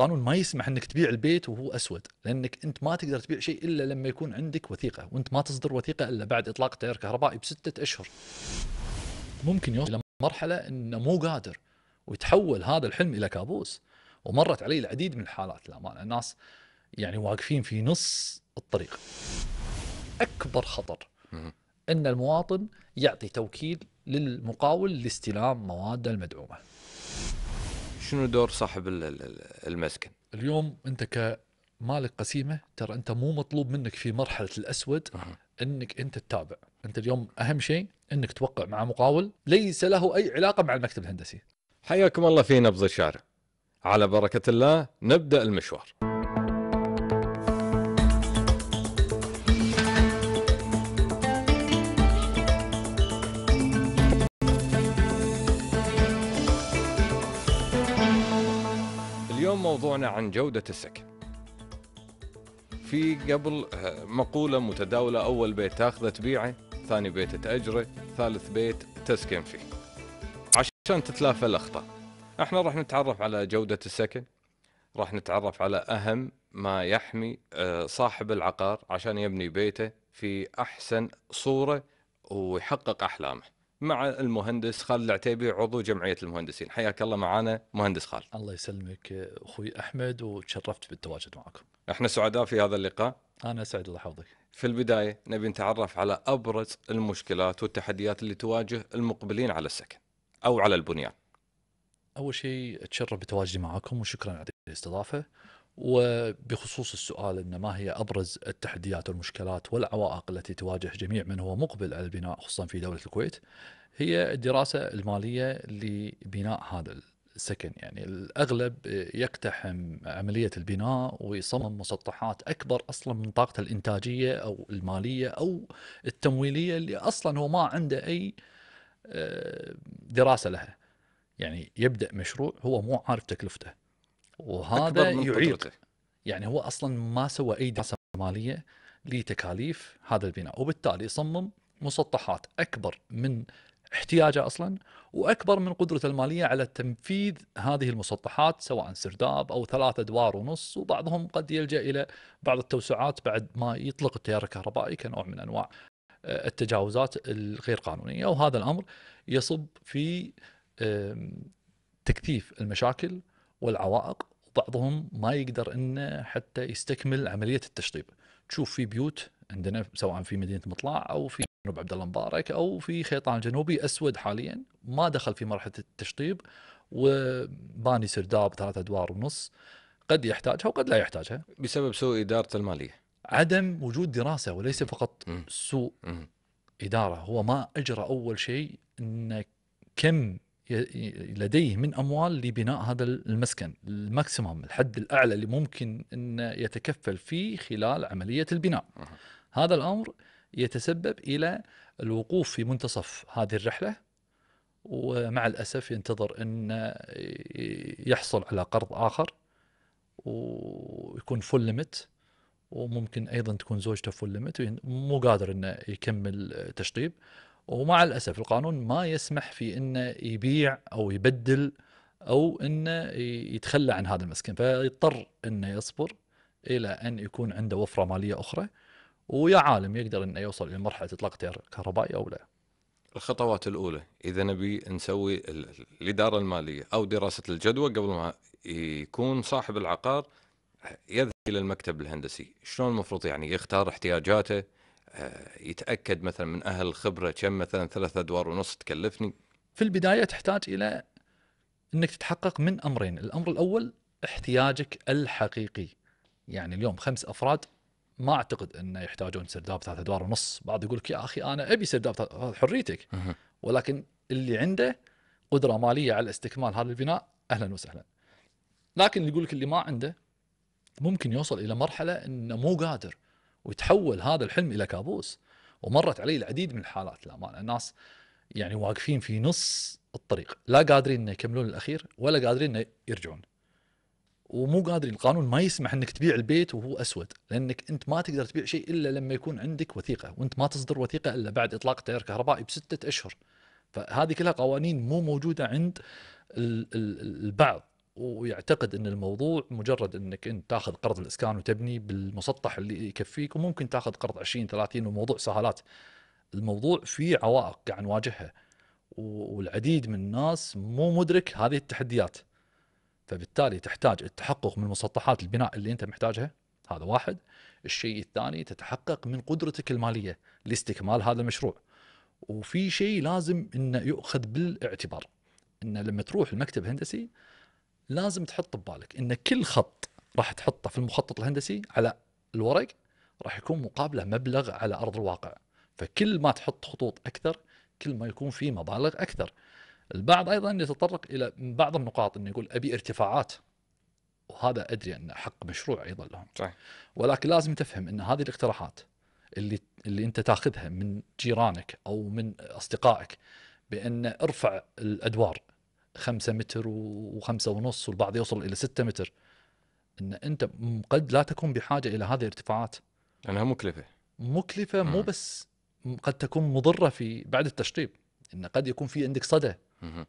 القانون ما يسمح انك تبيع البيت وهو اسود لانك انت ما تقدر تبيع شيء الا لما يكون عندك وثيقه وانت ما تصدر وثيقه الا بعد اطلاق تيار كهربائي بسته اشهر ممكن يوصل الى مرحله انه مو قادر ويتحول هذا الحلم الى كابوس ومرت علي العديد من الحالات للامانه الناس يعني واقفين في نص الطريق اكبر خطر ان المواطن يعطي توكيل للمقاول لاستلام مواده المدعومه شنو دور صاحب المسكن اليوم انت كمالك قسيمه ترى انت مو مطلوب منك في مرحله الاسود انك انت تتابع انت اليوم اهم شيء انك توقع مع مقاول ليس له اي علاقه مع المكتب الهندسي حياكم الله في نبض الشارع على بركه الله نبدا المشوار اليوم موضوعنا عن جودة السكن في قبل آه، مقولة متداولة أول بيت تاخذه تبيعه ثاني بيت تأجره ثالث بيت تسكن فيه عشان تتلافى الأخطاء احنا راح نتعرف على جودة السكن راح نتعرف على أهم ما يحمي آه، صاحب العقار عشان يبني بيته في أحسن صورة ويحقق أحلامه مع المهندس خالد العتيبي عضو جمعيه المهندسين حياك الله معنا مهندس خالد الله يسلمك اخوي احمد وتشرفت بالتواجد معكم احنا سعداء في هذا اللقاء انا سعيد الله يحفظك في البدايه نبي نتعرف على ابرز المشكلات والتحديات اللي تواجه المقبلين على السكن او على البنيان اول شيء اتشرف بتواجدي معكم وشكرا على الاستضافه وبخصوص السؤال أن ما هي أبرز التحديات والمشكلات والعوائق التي تواجه جميع من هو مقبل على البناء خصوصا في دولة الكويت هي الدراسة المالية لبناء هذا السكن يعني الأغلب يقتحم عملية البناء ويصمم مسطحات أكبر أصلا من طاقته الإنتاجية أو المالية أو التمويلية اللي أصلا هو ما عنده أي آه، دراسة لها يعني يبدأ مشروع هو مو عارف تكلفته وهذا يعيق يعني هو اصلا ما سوى اي دراسه ماليه لتكاليف هذا البناء وبالتالي صمم مسطحات اكبر من احتياجه اصلا واكبر من قدرته الماليه على تنفيذ هذه المسطحات سواء سرداب او ثلاث ادوار ونص وبعضهم قد يلجا الى بعض التوسعات بعد ما يطلق التيار الكهربائي كنوع من انواع آه، التجاوزات الغير قانونيه وهذا الامر يصب في تكثيف المشاكل والعوائق بعضهم ما يقدر انه حتى يستكمل عمليه التشطيب تشوف في بيوت عندنا سواء في مدينه مطلع او في جنوب عبد الله مبارك او في خيطان الجنوبي اسود حاليا ما دخل في مرحله التشطيب وباني سرداب ثلاث ادوار ونص قد يحتاجها وقد لا يحتاجها بسبب سوء ادارته الماليه عدم وجود دراسه وليس فقط سوء اداره هو ما اجرى اول شيء ان كم لديه من اموال لبناء هذا المسكن الماكسيمم الحد الاعلى اللي ممكن ان يتكفل فيه خلال عمليه البناء هذا الامر يتسبب الى الوقوف في منتصف هذه الرحله ومع الاسف ينتظر ان يحصل على قرض اخر ويكون فول ليمت وممكن ايضا تكون زوجته فول ليمت مو قادر انه يكمل تشطيب ومع الاسف القانون ما يسمح في انه يبيع او يبدل او انه يتخلى عن هذا المسكن فيضطر انه يصبر الى ان يكون عنده وفره ماليه اخرى ويا عالم يقدر انه يوصل الى مرحله اطلاق تيار كهربائي او لا. الخطوات الاولى اذا نبي نسوي الاداره الماليه او دراسه الجدوى قبل ما يكون صاحب العقار يذهب الى المكتب الهندسي، شلون المفروض يعني يختار احتياجاته آه، يتاكد مثلا من اهل الخبره كم مثلا ثلاث ادوار ونص تكلفني؟ في البدايه تحتاج الى انك تتحقق من امرين، الامر الاول احتياجك الحقيقي. يعني اليوم خمس افراد ما اعتقد انه يحتاجون سرداب ثلاث ادوار ونص، بعض يقول لك يا اخي انا ابي سرداب حريتك ولكن اللي عنده قدره ماليه على استكمال هذا البناء اهلا وسهلا. لكن يقول لك اللي ما عنده ممكن يوصل الى مرحله انه مو قادر وتحول هذا الحلم الى كابوس ومرت علي العديد من الحالات للامانه الناس يعني واقفين في نص الطريق لا قادرين انه يكملون الاخير ولا قادرين انه يرجعون ومو قادرين القانون ما يسمح انك تبيع البيت وهو اسود لانك انت ما تقدر تبيع شيء الا لما يكون عندك وثيقه وانت ما تصدر وثيقه الا بعد اطلاق التيار الكهربائي بسته اشهر فهذه كلها قوانين مو موجوده عند البعض ويعتقد ان الموضوع مجرد انك انت تاخذ قرض الاسكان وتبني بالمسطح اللي يكفيك وممكن تاخذ قرض 20 30 والموضوع سهالات الموضوع فيه عوائق قاعد نواجهها والعديد من الناس مو مدرك هذه التحديات فبالتالي تحتاج التحقق من مسطحات البناء اللي انت محتاجها هذا واحد الشيء الثاني تتحقق من قدرتك الماليه لاستكمال هذا المشروع وفي شيء لازم انه يؤخذ بالاعتبار ان لما تروح المكتب الهندسي لازم تحط ببالك ان كل خط راح تحطه في المخطط الهندسي على الورق راح يكون مقابله مبلغ على ارض الواقع فكل ما تحط خطوط اكثر كل ما يكون في مبالغ اكثر البعض ايضا يتطرق الى بعض النقاط انه يقول ابي ارتفاعات وهذا ادري انه حق مشروع ايضا لهم صحيح. ولكن لازم تفهم ان هذه الاقتراحات اللي اللي انت تاخذها من جيرانك او من اصدقائك بان ارفع الادوار 5 متر و5 ونص والبعض يوصل الى 6 متر ان انت قد لا تكون بحاجه الى هذه الارتفاعات لانها مكلفه مكلفه مم. مو بس قد تكون مضره في بعد التشطيب ان قد يكون في عندك صدى مم.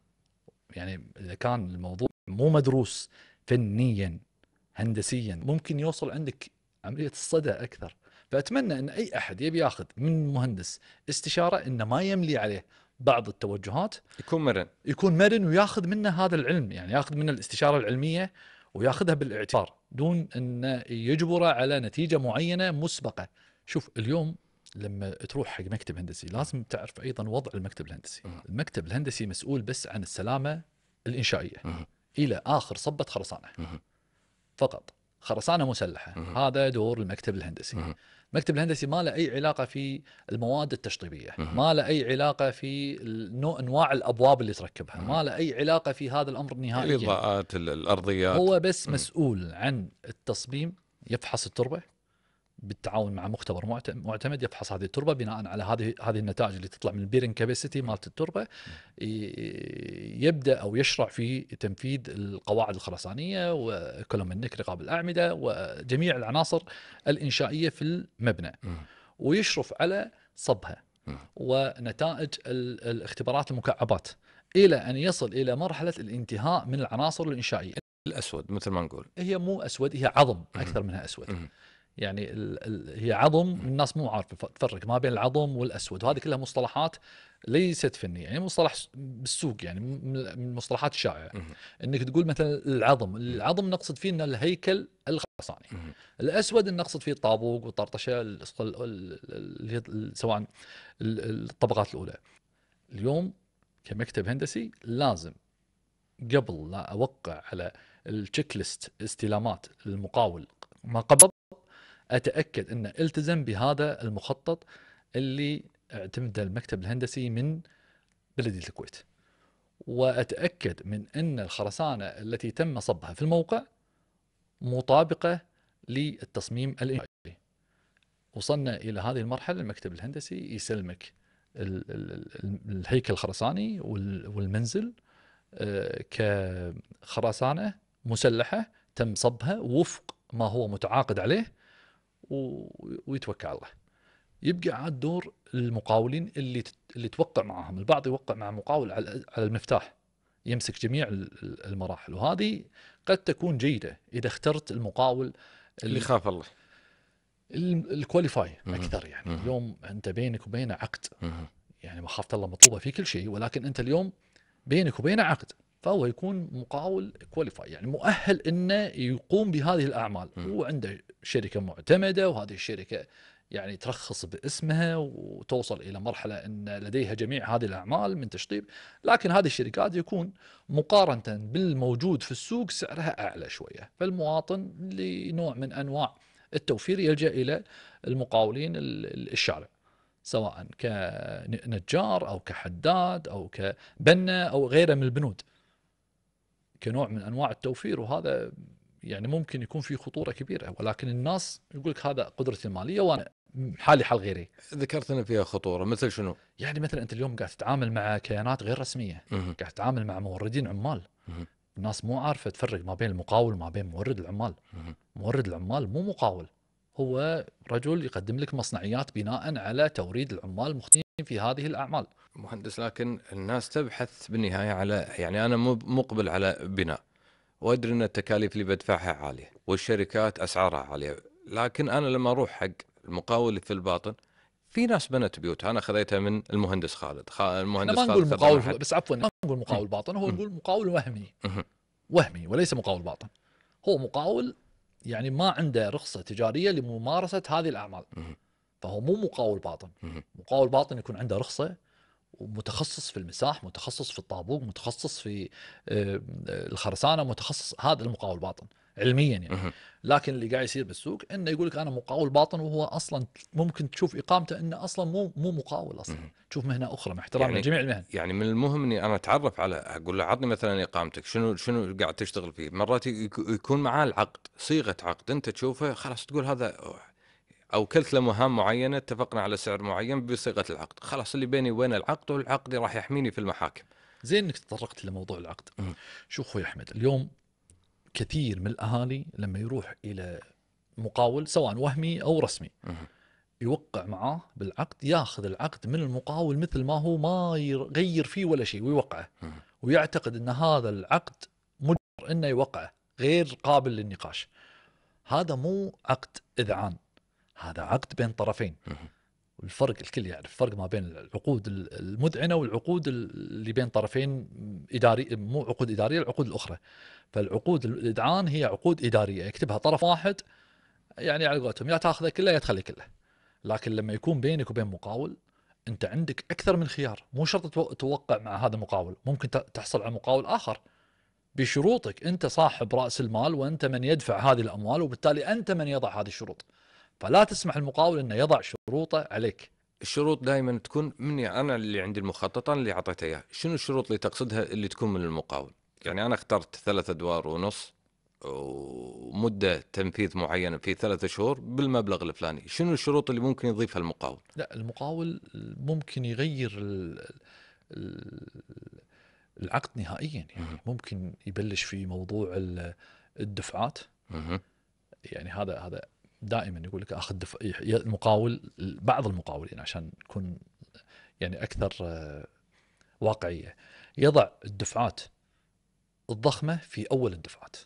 يعني اذا كان الموضوع مو مدروس فنيا هندسيا ممكن يوصل عندك عمليه الصدى اكثر فاتمنى ان اي احد يبي ياخذ من مهندس استشاره انه ما يملي عليه بعض التوجهات يكون مرن يكون مرن وياخذ منه هذا العلم يعني ياخذ منه الاستشاره العلميه وياخذها بالاعتبار دون ان يجبره على نتيجه معينه مسبقه شوف اليوم لما تروح حق مكتب هندسي لازم تعرف ايضا وضع المكتب الهندسي المكتب الهندسي مسؤول بس عن السلامه الانشائيه الى اخر صبه خرسانه فقط خرسانه مسلحه مم. هذا دور المكتب الهندسي مم. المكتب الهندسي ما له اي علاقه في المواد التشطيبيه مم. ما له اي علاقه في انواع الابواب اللي تركبها مم. ما له اي علاقه في هذا الامر نهائيا الاضاءات الارضيات هو بس مم. مسؤول عن التصميم يفحص التربه بالتعاون مع مختبر معتمد يفحص هذه التربه بناء على هذه هذه النتائج اللي تطلع من البيرن كاباسيتي مالت التربه يبدا او يشرع في تنفيذ القواعد الخرسانيه النك رقاب الاعمده وجميع العناصر الانشائيه في المبنى ويشرف على صبها ونتائج الاختبارات المكعبات الى ان يصل الى مرحله الانتهاء من العناصر الانشائيه الاسود مثل ما نقول هي مو اسود هي عظم اكثر منها اسود يعني ال ال هي عظم الناس مو عارفه تفرق ما بين العظم والاسود وهذه كلها مصطلحات ليست فنيه يعني مصطلح بالسوق يعني من المصطلحات الشائعه انك تقول مثلا العظم العظم نقصد فيه ان الهيكل الخرساني الاسود نقصد فيه الطابوق والطرطشه سواء الطبقات الاولى اليوم كمكتب هندسي لازم قبل لا اوقع على التشيك ليست استلامات المقاول ما قبل اتاكد انه التزم بهذا المخطط اللي اعتمده المكتب الهندسي من بلديه الكويت. واتاكد من ان الخرسانه التي تم صبها في الموقع مطابقه للتصميم الانشائي. وصلنا الى هذه المرحله المكتب الهندسي يسلمك الهيكل الخرساني والمنزل آه، كخرسانه مسلحه تم صبها وفق ما هو متعاقد عليه ويتوكل على الله يبقى عاد دور المقاولين اللي اللي توقع معاهم البعض يوقع مع مقاول على المفتاح يمسك جميع المراحل وهذه قد تكون جيده اذا اخترت المقاول اللي خاف الله الكواليفاي اكثر يعني اليوم انت بينك وبينه عقد يعني مخافه الله مطلوبه في كل شيء ولكن انت اليوم بينك وبينه عقد فهو يكون مقاول كواليفاي يعني مؤهل انه يقوم بهذه الاعمال هو عنده شركه معتمده وهذه الشركه يعني ترخص باسمها وتوصل الى مرحله ان لديها جميع هذه الاعمال من تشطيب لكن هذه الشركات يكون مقارنه بالموجود في السوق سعرها اعلى شويه فالمواطن لنوع من انواع التوفير يلجا الى المقاولين الشارع سواء كنجار او كحداد او كبنا او غيره من البنود كنوع من انواع التوفير وهذا يعني ممكن يكون في خطوره كبيره ولكن الناس يقول لك هذا قدرتي الماليه وانا حالي حال غيري. ذكرت ان فيها خطوره مثل شنو؟ يعني مثلا انت اليوم قاعد تتعامل مع كيانات غير رسميه، مه. قاعد تتعامل مع موردين عمال. مه. الناس مو عارفه تفرق ما بين المقاول وما بين مورد العمال. مه. مورد العمال مو مقاول هو رجل يقدم لك مصنعيات بناء على توريد العمال مختلفين في هذه الاعمال مهندس لكن الناس تبحث بالنهايه على يعني انا مقبل على بناء وادري ان التكاليف اللي بدفعها عاليه والشركات اسعارها عاليه لكن انا لما اروح حق المقاول في الباطن في ناس بنت بيوت انا خذيتها من المهندس خالد المهندس المهندس ما نقول مقاول بس عفوا ما نقول مقاول باطن هو نقول مقاول وهمي وهمي وليس مقاول باطن هو مقاول يعني ما عنده رخصه تجاريه لممارسه هذه الاعمال فهو مو مقاول باطن مقاول باطن يكون عنده رخصه ومتخصص في المساح متخصص في الطابوق متخصص في آه، آه، الخرسانه متخصص هذا المقاول باطن علميا يعني لكن اللي قاعد يصير بالسوق انه يقول لك انا مقاول باطن وهو اصلا ممكن تشوف اقامته انه اصلا مو مو مقاول اصلا تشوف مهنه اخرى مع يعني لجميع المهن يعني من المهم اني انا اتعرف على اقول له عطني مثلا اقامتك شنو شنو قاعد تشتغل فيه مرات يكون معاه العقد صيغه عقد انت تشوفه خلاص تقول هذا او كلت له مهام معينه اتفقنا على سعر معين بصيغه العقد خلاص اللي بيني وبين العقد والعقد راح يحميني في المحاكم زين انك تطرقت لموضوع العقد شوف اخوي احمد اليوم كثير من الاهالي لما يروح الى مقاول سواء وهمي او رسمي يوقع معاه بالعقد ياخذ العقد من المقاول مثل ما هو ما يغير فيه ولا شيء ويوقعه ويعتقد ان هذا العقد مجبر انه يوقعه غير قابل للنقاش هذا مو عقد اذعان هذا عقد بين طرفين الفرق الكل يعرف الفرق ما بين العقود المذعنه والعقود اللي بين طرفين اداري مو عقود اداريه العقود الاخرى فالعقود الادعان هي عقود اداريه يكتبها طرف واحد يعني على قولتهم يا تاخذه كله يا تخليه كله لكن لما يكون بينك وبين مقاول انت عندك اكثر من خيار مو شرط توقع مع هذا المقاول ممكن تحصل على مقاول اخر بشروطك انت صاحب راس المال وانت من يدفع هذه الاموال وبالتالي انت من يضع هذه الشروط فلا تسمح المقاول انه يضع شروطه عليك الشروط دائما تكون مني انا اللي عندي المخطط انا اللي اعطيته اياه شنو الشروط اللي تقصدها اللي تكون من المقاول يعني انا اخترت ثلاث ادوار ونص ومده تنفيذ معينه في ثلاثة شهور بالمبلغ الفلاني شنو الشروط اللي ممكن يضيفها المقاول لا المقاول ممكن يغير العقد نهائيا يعني ممكن يبلش في موضوع الدفعات يعني هذا هذا دائما يقول لك اخذ دف... المقاول بعض المقاولين عشان نكون يعني اكثر آه، واقعيه يضع الدفعات الضخمه في اول الدفعات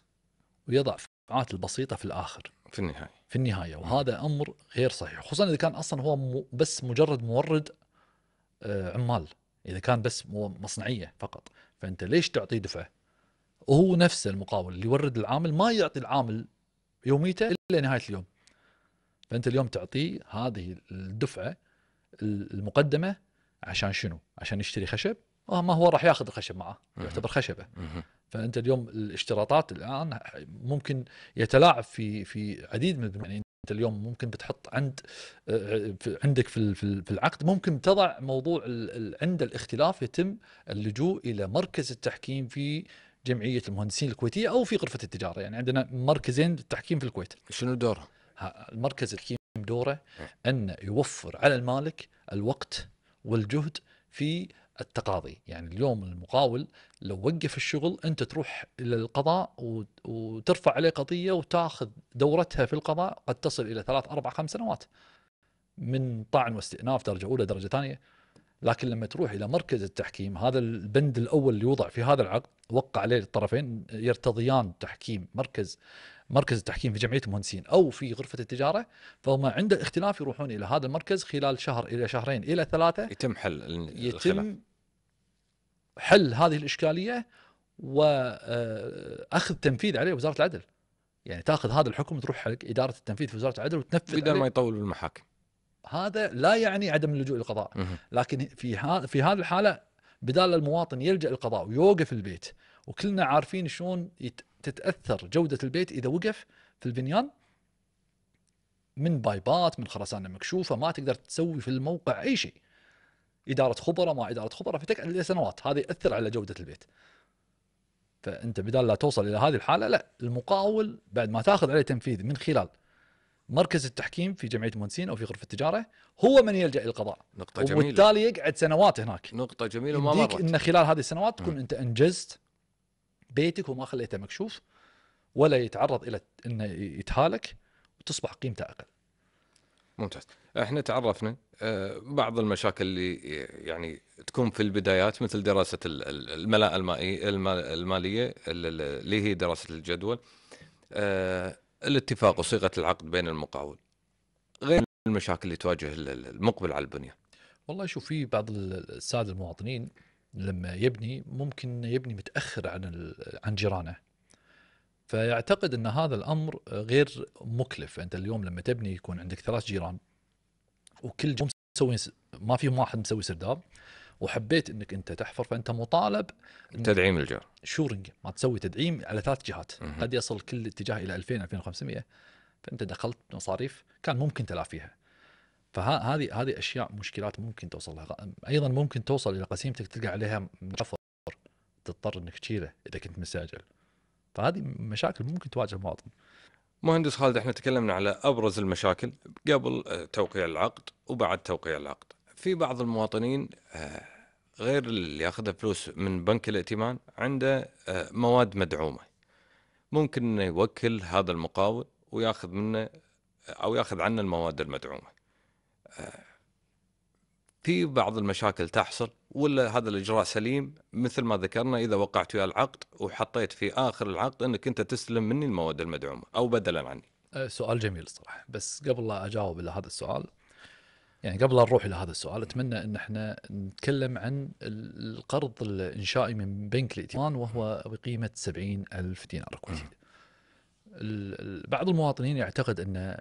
ويضع الدفعات البسيطه في الاخر في النهايه في النهايه وهذا امر غير صحيح خصوصا اذا كان اصلا هو بس مجرد مورد آه، عمال اذا كان بس مصنعيه فقط فانت ليش تعطي دفعه وهو نفسه المقاول اللي يورد العامل ما يعطي العامل يوميته الا نهايه اليوم فانت اليوم تعطيه هذه الدفعه المقدمه عشان شنو؟ عشان يشتري خشب آه، ما هو راح ياخذ الخشب معه يعتبر خشبه فانت اليوم الاشتراطات الان ممكن يتلاعب في في عديد من البنوك يعني انت اليوم ممكن بتحط عند عندك في في العقد ممكن تضع موضوع عند الاختلاف يتم اللجوء الى مركز التحكيم في جمعيه المهندسين الكويتيه او في غرفه التجاره يعني عندنا مركزين للتحكيم في الكويت شنو دورهم المركز الحكيم دوره نعم. أن يوفر على المالك الوقت والجهد في التقاضي يعني اليوم المقاول لو وقف الشغل انت تروح الى القضاء وترفع عليه قضيه وتاخذ دورتها في القضاء قد تصل الى ثلاث اربع خمس سنوات من طعن واستئناف درجه اولى درجه ثانيه لكن لما تروح الى مركز التحكيم هذا البند الاول اللي يوضع في هذا العقد وقع عليه الطرفين يرتضيان تحكيم مركز مركز التحكيم في جمعيه المهندسين او في غرفه التجاره فهم عند الاختلاف يروحون الى هذا المركز خلال شهر الى شهرين الى ثلاثه يتم حل الخلاف. يتم حل هذه الاشكاليه واخذ آه، تنفيذ عليه وزاره العدل يعني تاخذ هذا الحكم تروح حق اداره التنفيذ في وزاره العدل وتنفذ بدل ما يطول بالمحاكم هذا لا يعني عدم اللجوء للقضاء لكن في هذا في هذه الحاله بدال المواطن يلجا للقضاء ويوقف البيت وكلنا عارفين شلون يت... تتاثر جوده البيت اذا وقف في البنيان من بايبات من خرسانه مكشوفه ما تقدر تسوي في الموقع اي شيء اداره خبره ما اداره خبره فتقعد لسنوات هذا ياثر على جوده البيت فانت بدال لا توصل الى هذه الحاله لا المقاول بعد ما تاخذ عليه تنفيذ من خلال مركز التحكيم في جمعيه مهندسين او في غرفه التجاره هو من يلجا الى القضاء نقطه جميله وبالتالي يقعد سنوات هناك نقطه جميله وما مرت ان خلال هذه السنوات تكون انت انجزت بيتك وما خليته مكشوف ولا يتعرض الى انه يتهالك وتصبح قيمته اقل. ممتاز. احنا تعرفنا آه، بعض المشاكل اللي يعني تكون في البدايات مثل دراسه الملاءه المائيه الماليه اللي هي دراسه الجدول آه، الاتفاق وصيغه العقد بين المقاول غير المشاكل اللي تواجه المقبل على البنيه والله شوف في بعض الساده المواطنين لما يبني ممكن يبني متاخر عن عن جيرانه فيعتقد ان هذا الامر غير مكلف انت اليوم لما تبني يكون عندك ثلاث جيران وكل جيران مسوي ما فيهم واحد مسوي سرداب وحبيت انك انت تحفر فانت مطالب تدعيم الجار شورنج ما تسوي تدعيم على ثلاث جهات قد يصل كل اتجاه الى 2000 2500 فانت دخلت مصاريف كان ممكن تلافيها فهذه هذه اشياء مشكلات ممكن توصل لها ايضا ممكن توصل الى قسيمتك تلقى عليها حفر تضطر انك تشيله اذا كنت مستعجل فهذه مشاكل ممكن تواجه المواطن مهندس خالد احنا تكلمنا على ابرز المشاكل قبل آه، توقيع العقد وبعد توقيع العقد في بعض المواطنين آه، غير اللي ياخذ فلوس من بنك الائتمان عنده آه، مواد مدعومه ممكن انه يوكل هذا المقاول وياخذ منه او ياخذ عنه المواد المدعومه في بعض المشاكل تحصل ولا هذا الاجراء سليم مثل ما ذكرنا اذا وقعت ويا العقد وحطيت في اخر العقد انك انت تستلم مني المواد المدعومه او بدلا عني. أه، سؤال جميل صراحه بس قبل لا اجاوب الى هذا السؤال يعني قبل لا نروح الى هذا السؤال اتمنى ان احنا نتكلم عن القرض الانشائي من بنك الائتمان وهو بقيمه 70000 دينار كويتي. بعض المواطنين يعتقد أن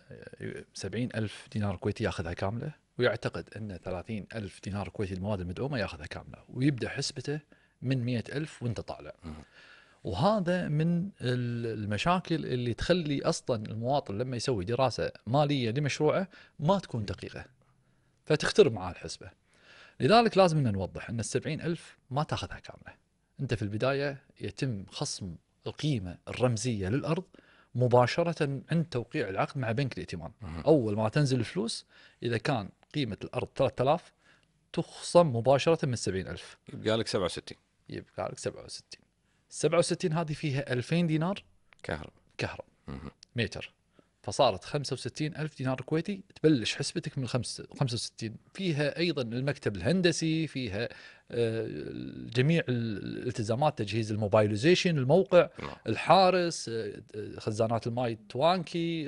70 ألف دينار كويتي يأخذها كاملة ويعتقد أن 30 ألف دينار كويتي المواد المدعومة يأخذها كاملة ويبدأ حسبته من 100 ألف وانت طالع وهذا من المشاكل اللي تخلي أصلا المواطن لما يسوي دراسة مالية لمشروعه ما تكون دقيقة فتخترب معاه الحسبة لذلك لازم أن نوضح أن السبعين ألف ما تأخذها كاملة أنت في البداية يتم خصم القيمة الرمزية للأرض مباشره عند توقيع العقد مع بنك الائتمان اول ما تنزل الفلوس اذا كان قيمه الارض 3000 تخصم مباشره من 70000 يبقى لك 67 يبقى لك 67 67 هذه فيها 2000 دينار كهرب كهرب متر فصارت 65 ألف دينار كويتي تبلش حسبتك من 65 فيها أيضا المكتب الهندسي فيها آه، جميع الالتزامات تجهيز الموبايلوزيشن الموقع نعم. الحارس آه، خزانات الماي توانكي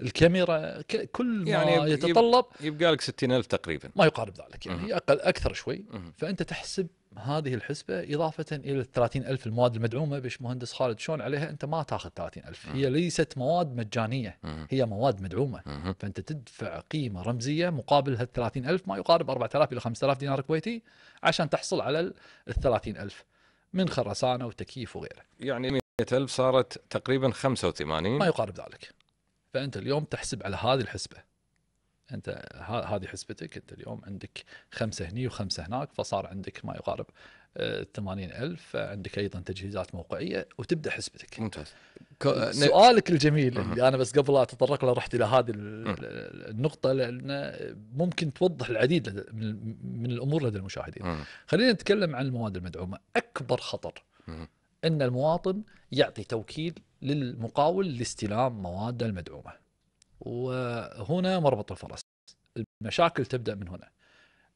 الكاميرا كل ما يعني يتطلب يبقى لك 60 ألف تقريبا ما يقارب ذلك يعني أقل أكثر شوي فأنت تحسب هذه الحسبة إضافة إلى ال 30000 المواد المدعومة بش مهندس خالد شلون عليها أنت ما تاخذ 30000 هي ليست مواد مجانية هي مواد مدعومة فأنت تدفع قيمة رمزية مقابل هالثلاثين 30000 ما يقارب 4000 إلى 5000 دينار كويتي عشان تحصل على ال 30000 من خرسانة وتكييف وغيره يعني 100000 صارت تقريبا 85 ما يقارب ذلك فأنت اليوم تحسب على هذه الحسبة انت هذه حسبتك انت اليوم عندك خمسه هني وخمسه هناك فصار عندك ما يقارب 80000 آه، عندك ايضا تجهيزات موقعيه وتبدا حسبتك ممتاز سؤالك الجميل اللي انا بس قبل لا اتطرق له رحت الى هذه النقطه لان ممكن توضح العديد من الامور لدى المشاهدين خلينا نتكلم عن المواد المدعومه اكبر خطر ان المواطن يعطي توكيل للمقاول لاستلام مواده المدعومه وهنا مربط الفرس المشاكل تبدا من هنا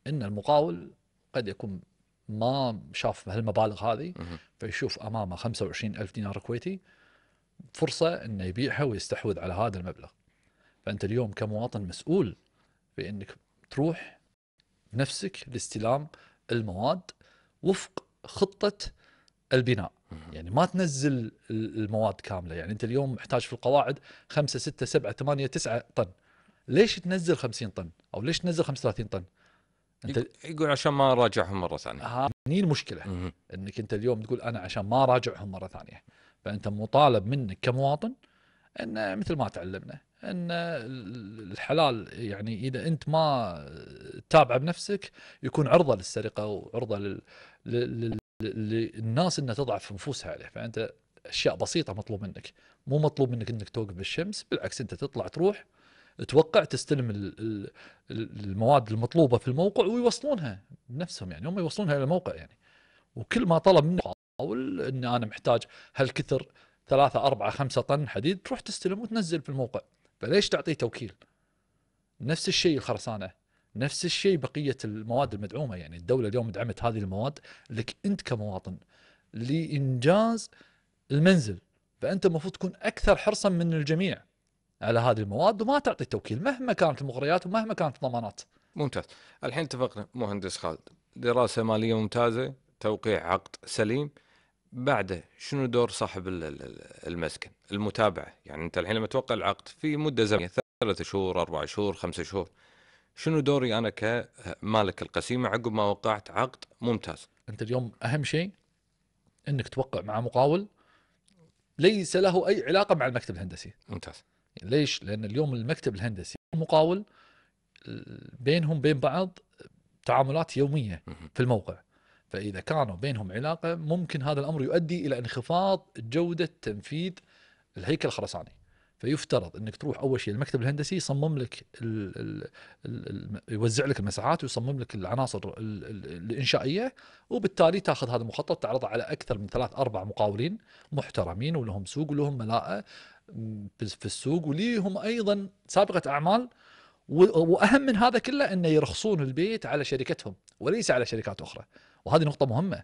ان المقاول قد يكون ما شاف هالمبالغ هذه فيشوف امامه 25 ألف دينار كويتي فرصه انه يبيعها ويستحوذ على هذا المبلغ فانت اليوم كمواطن مسؤول بانك تروح نفسك لاستلام المواد وفق خطه البناء يعني ما تنزل المواد كامله يعني انت اليوم محتاج في القواعد 5 6 7 8 9 طن ليش تنزل 50 طن او ليش تنزل 35 طن انت يقول عشان ما اراجعهم مره ثانيه هني المشكله انك انت اليوم تقول انا عشان ما اراجعهم مره ثانيه فانت مطالب منك كمواطن ان مثل ما تعلمنا ان الحلال يعني اذا انت ما تتابعه بنفسك يكون عرضه للسرقه وعرضه لل... لل... للناس انها تضعف نفوسها عليه فانت اشياء بسيطه مطلوب منك مو مطلوب منك انك توقف بالشمس بالعكس انت تطلع تروح توقع تستلم المواد المطلوبه في الموقع ويوصلونها بنفسهم يعني هم يوصلونها الى الموقع يعني وكل ما طلب منك حاول ان انا محتاج هالكثر ثلاثة أربعة خمسة طن حديد تروح تستلم وتنزل في الموقع فليش تعطيه توكيل نفس الشيء الخرسانة نفس الشيء بقيه المواد المدعومه يعني الدوله اليوم دعمت هذه المواد لك انت كمواطن لانجاز المنزل فانت المفروض تكون اكثر حرصا من الجميع على هذه المواد وما تعطي توكيل مهما كانت المغريات ومهما كانت الضمانات. ممتاز. الحين اتفقنا مهندس خالد دراسه ماليه ممتازه، توقيع عقد سليم. بعده شنو دور صاحب المسكن؟ المتابعه، يعني انت الحين لما توقع العقد في مده زمنيه ثلاث شهور، اربع شهور، خمسة شهور. شنو دوري انا كمالك القسيمه عقب ما وقعت عقد ممتاز انت اليوم اهم شيء انك توقع مع مقاول ليس له اي علاقه مع المكتب الهندسي ممتاز ليش لان اليوم المكتب الهندسي والمقاول بينهم بين بعض تعاملات يوميه في الموقع فاذا كانوا بينهم علاقه ممكن هذا الامر يؤدي الى انخفاض جوده تنفيذ الهيكل الخرساني فيفترض انك تروح اول شيء المكتب الهندسي يصمم لك الـ الـ الـ يوزع لك المساحات ويصمم لك العناصر الانشائيه وبالتالي تاخذ هذا المخطط تعرضه على اكثر من ثلاث اربع مقاولين محترمين ولهم سوق ولهم ملاءه في السوق وليهم ايضا سابقه اعمال واهم من هذا كله انه يرخصون البيت على شركتهم وليس على شركات اخرى وهذه نقطه مهمه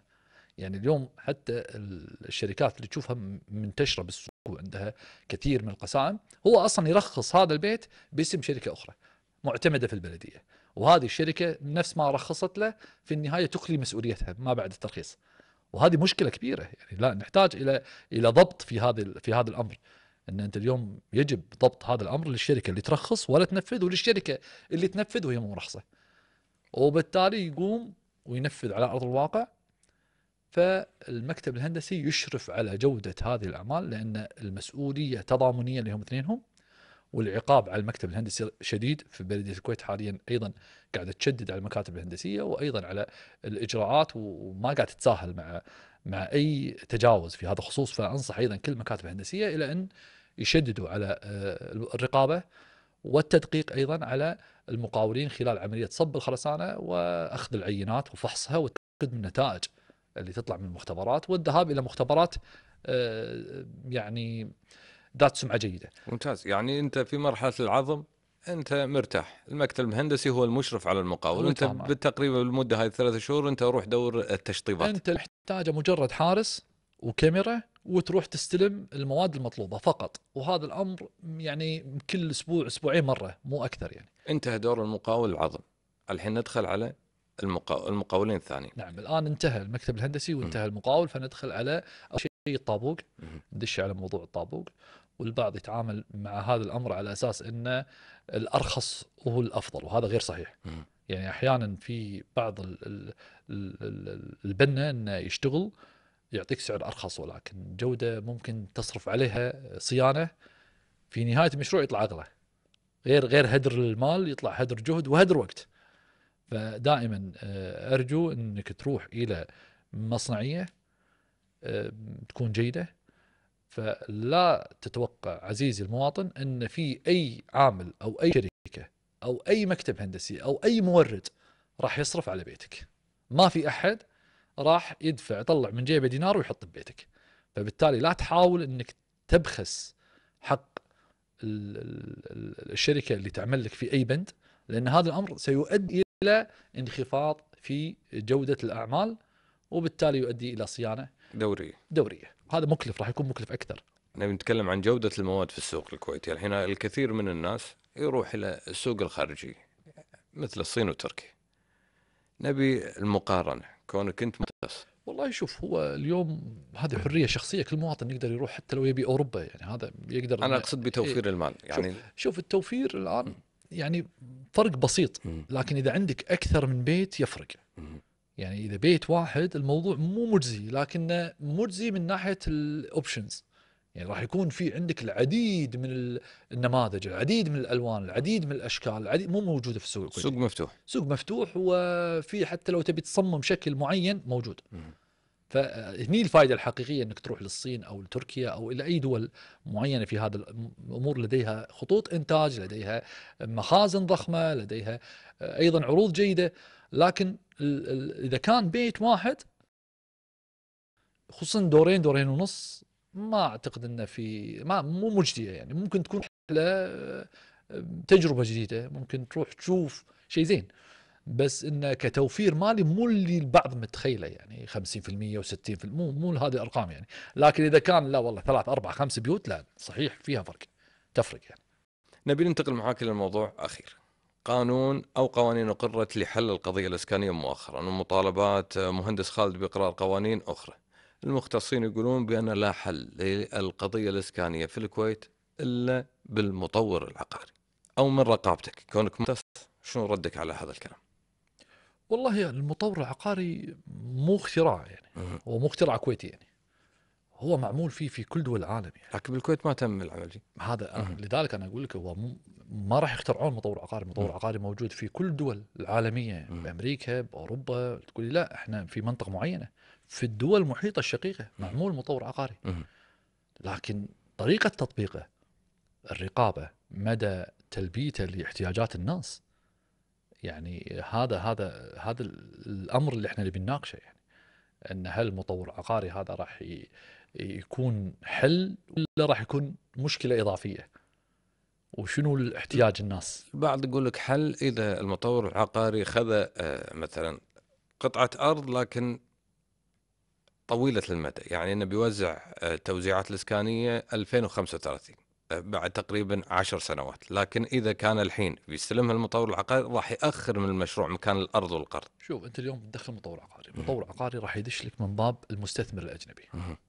يعني اليوم حتى الشركات اللي تشوفها منتشره بالسوق وعندها كثير من القسائم هو اصلا يرخص هذا البيت باسم شركه اخرى معتمده في البلديه وهذه الشركه نفس ما رخصت له في النهايه تخلي مسؤوليتها ما بعد الترخيص وهذه مشكله كبيره يعني لا نحتاج الى الى ضبط في هذا في هذا الامر ان انت اليوم يجب ضبط هذا الامر للشركه اللي ترخص ولا تنفذ وللشركه اللي تنفذ وهي مو مرخصه وبالتالي يقوم وينفذ على ارض الواقع فالمكتب الهندسي يشرف على جودة هذه الأعمال لأن المسؤولية تضامنية لهم اثنينهم والعقاب على المكتب الهندسي شديد في بلدية الكويت حاليا أيضا قاعدة تشدد على المكاتب الهندسية وأيضا على الإجراءات وما قاعدة تتساهل مع مع أي تجاوز في هذا الخصوص فأنصح أيضا كل المكاتب الهندسية إلى أن يشددوا على آه، الرقابة والتدقيق أيضا على المقاولين خلال عملية صب الخرسانة وأخذ العينات وفحصها وتأكد من النتائج اللي تطلع من المختبرات والذهاب الى مختبرات آه، يعني ذات سمعه جيده. ممتاز يعني انت في مرحله العظم انت مرتاح المكتب المهندسي هو المشرف على المقاول انت بالتقريب بالمده هذه الثلاث شهور انت روح دور التشطيبات انت تحتاج مجرد حارس وكاميرا وتروح تستلم المواد المطلوبه فقط وهذا الامر يعني كل اسبوع اسبوعين مره مو اكثر يعني انتهى دور المقاول العظم الحين ندخل على المقاولين الثانيين نعم الان انتهى المكتب الهندسي وانتهى المقاول فندخل على شيء الطابوق ندش على موضوع الطابوق والبعض يتعامل مع هذا الامر على اساس انه الارخص هو الافضل وهذا غير صحيح يعني احيانا في بعض البنا انه يشتغل يعطيك سعر ارخص ولكن جوده ممكن تصرف عليها صيانه في نهايه المشروع يطلع اغلى غير غير هدر المال يطلع هدر جهد وهدر وقت فدائما آه، ارجو انك تروح الى مصنعيه آه، تكون جيده فلا تتوقع عزيزي المواطن ان في اي عامل او اي شركه او اي مكتب هندسي او اي مورد راح يصرف على بيتك ما في احد راح يدفع يطلع من جيبه دينار ويحط ببيتك فبالتالي لا تحاول انك تبخس حق الشركه اللي تعمل لك في اي بند لان هذا الامر سيؤدي الى انخفاض في جوده الاعمال وبالتالي يؤدي الى صيانه دوريه دوريه هذا مكلف راح يكون مكلف اكثر نبي نتكلم عن جوده المواد في السوق الكويتي يعني الحين الكثير من الناس يروح الى السوق الخارجي مثل الصين وتركيا نبي المقارنه كونك انت متخصص والله شوف هو اليوم هذه حريه شخصيه كل مواطن يقدر يروح حتى لو يبي اوروبا يعني هذا يقدر انا اقصد بتوفير إيه المال يعني شوف, شوف التوفير الان يعني فرق بسيط لكن اذا عندك اكثر من بيت يفرق يعني اذا بيت واحد الموضوع مو مجزي لكنه مجزي من ناحيه الاوبشنز يعني راح يكون في عندك العديد من النماذج العديد من الالوان العديد من الاشكال العديد مو موجوده في السوق سوق مفتوح سوق مفتوح وفي حتى لو تبي تصمم شكل معين موجود فهني الفائده الحقيقيه انك تروح للصين او لتركيا او الى اي دول معينه في هذا الامور لديها خطوط انتاج، لديها مخازن ضخمه، لديها آه، ايضا عروض جيده، لكن اذا كان بيت واحد خصوصا دورين دورين ونص ما اعتقد انه في ما مو مجديه يعني ممكن تكون آه، تجربه جديده، ممكن تروح تشوف شيء زين. بس انه كتوفير مالي مو اللي البعض متخيله يعني 50% و60% مو مو هذه الارقام يعني لكن اذا كان لا والله ثلاث اربع خمس بيوت لا صحيح فيها فرق تفرق يعني نبي ننتقل معاك الى موضوع اخير قانون او قوانين اقرت لحل القضيه الاسكانيه مؤخرا ومطالبات مهندس خالد باقرار قوانين اخرى المختصين يقولون بان لا حل للقضيه الاسكانيه في الكويت الا بالمطور العقاري او من رقابتك كونك مختص شنو ردك على هذا الكلام والله يعني المطور العقاري مو اختراع يعني هو مو اختراع كويتي يعني هو معمول فيه في كل دول العالم يعني لكن بالكويت ما تم العمل هذا لذلك انا اقول لك هو ما راح يخترعون مطور عقاري، مطور عقاري موجود في كل الدول العالميه يعني. بامريكا باوروبا تقول لي لا احنا في منطقه معينه في الدول المحيطه الشقيقه معمول مطور عقاري لكن طريقه تطبيقه الرقابه مدى تلبيته لاحتياجات الناس يعني هذا هذا هذا الامر اللي احنا نبي نناقشه يعني ان هل المطور العقاري هذا راح يكون حل ولا راح يكون مشكله اضافيه؟ وشنو الاحتياج الناس؟ البعض يقول لك حل اذا المطور العقاري خذ آه، مثلا قطعه ارض لكن طويله المدى يعني انه بيوزع آه، توزيعات الاسكانيه 2035 بعد تقريبا عشر سنوات لكن إذا كان الحين بيستلمها المطور العقاري راح يأخر من المشروع مكان الأرض والقرض شوف أنت اليوم بتدخل مطور عقاري مطور عقاري راح يدش لك من باب المستثمر الأجنبي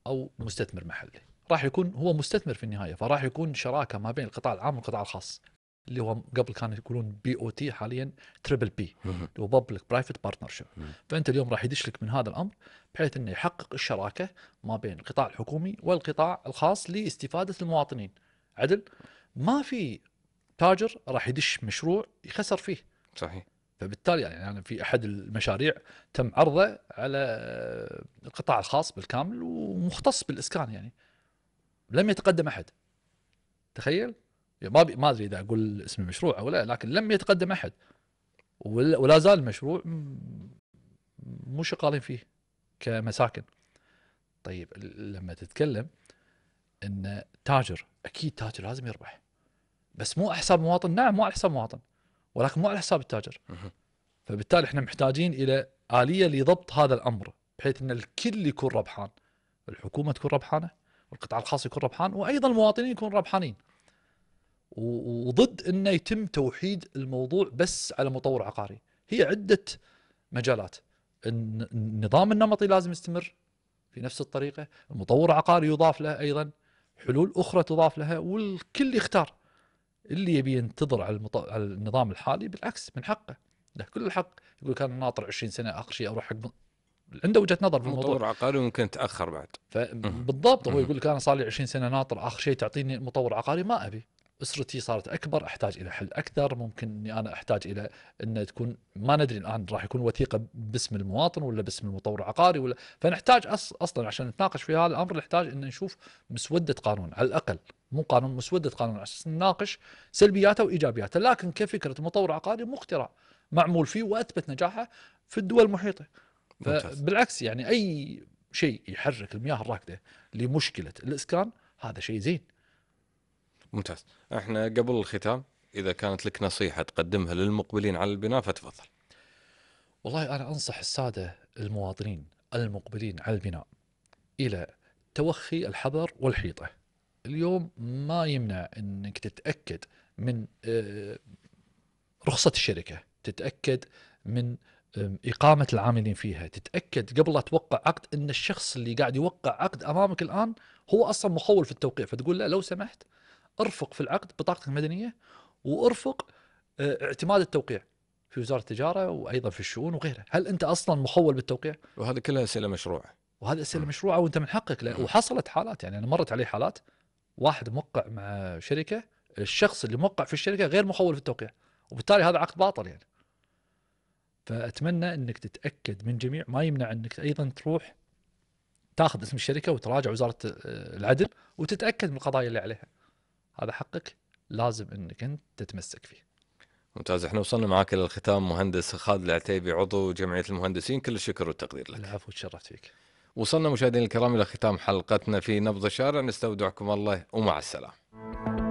أو مستثمر محلي راح يكون هو مستثمر في النهاية فراح يكون شراكة ما بين القطاع العام والقطاع الخاص اللي هو قبل كانوا يقولون بي او تي حاليا تربل بي اللي هو بابليك برايفت بارتنرشيب فانت اليوم راح يدش لك من هذا الامر بحيث انه يحقق الشراكه ما بين القطاع الحكومي والقطاع الخاص لاستفاده المواطنين عدل ما في تاجر راح يدش مشروع يخسر فيه صحيح فبالتالي يعني انا في احد المشاريع تم عرضه على القطاع الخاص بالكامل ومختص بالاسكان يعني لم يتقدم احد تخيل يعني ما ما ادري اذا اقول اسم المشروع او لا لكن لم يتقدم احد ولا زال المشروع مو شغالين فيه كمساكن طيب لما تتكلم ان تاجر اكيد تاجر لازم يربح بس مو على حساب مواطن نعم مو على حساب مواطن ولكن مو على حساب التاجر فبالتالي احنا محتاجين الى اليه لضبط هذا الامر بحيث ان الكل يكون ربحان الحكومه تكون ربحانه والقطاع الخاص يكون ربحان وايضا المواطنين يكون ربحانين وضد انه يتم توحيد الموضوع بس على مطور عقاري هي عده مجالات النظام النمطي لازم يستمر في نفس الطريقه المطور العقاري يضاف له ايضا حلول اخرى تضاف لها والكل يختار اللي يبي ينتظر على, المط... على النظام الحالي بالعكس من حقه له كل الحق يقول كان ناطر 20 سنه اخر شيء اروح حق عنده وجهه نظر في الموضوع مطور عقاري ممكن تاخر بعد فبالضبط هو يقول لك انا صار لي 20 سنه ناطر اخر شيء تعطيني مطور عقاري ما ابي اسرتي صارت اكبر احتاج الى حل اكثر ممكن اني انا احتاج الى ان تكون ما ندري الان راح يكون وثيقه باسم المواطن ولا باسم المطور العقاري ولا فنحتاج أص... اصلا عشان نتناقش في هذا الامر نحتاج ان نشوف مسوده قانون على الاقل مو قانون مسوده قانون على اساس نناقش سلبياته وايجابياته لكن كفكره مطور عقاري مخترع معمول فيه واثبت نجاحه في الدول المحيطه بالعكس يعني اي شيء يحرك المياه الراكده لمشكله الاسكان هذا شيء زين ممتاز احنا قبل الختام اذا كانت لك نصيحه تقدمها للمقبلين على البناء فتفضل والله انا انصح الساده المواطنين المقبلين على البناء الى توخي الحذر والحيطه اليوم ما يمنع انك تتاكد من آه، رخصه الشركه تتاكد من إقامة العاملين فيها تتأكد قبل لا توقع عقد أن الشخص اللي قاعد يوقع عقد أمامك الآن هو أصلا مخول في التوقيع فتقول له لو سمحت ارفق في العقد بطاقتك المدنيه وارفق آه، اعتماد التوقيع في وزاره التجاره وايضا في الشؤون وغيرها، هل انت اصلا مخول بالتوقيع؟ وهذه كلها اسئله مشروعه. وهذه اسئله مشروعه وانت من حقك وحصلت حالات يعني انا مرت علي حالات واحد موقع مع شركه الشخص اللي موقع في الشركه غير مخول في التوقيع وبالتالي هذا عقد باطل يعني. فاتمنى انك تتاكد من جميع ما يمنع انك ايضا تروح تاخذ اسم الشركه وتراجع وزاره آه، العدل وتتاكد من القضايا اللي عليها. هذا حقك لازم انك انت تتمسك فيه ممتاز احنا وصلنا معك الى الختام مهندس خالد العتيبي عضو جمعيه المهندسين كل الشكر والتقدير لك العفو تشرفت فيك وصلنا مشاهدينا الكرام الى ختام حلقتنا في نبض الشارع نستودعكم الله ومع السلامه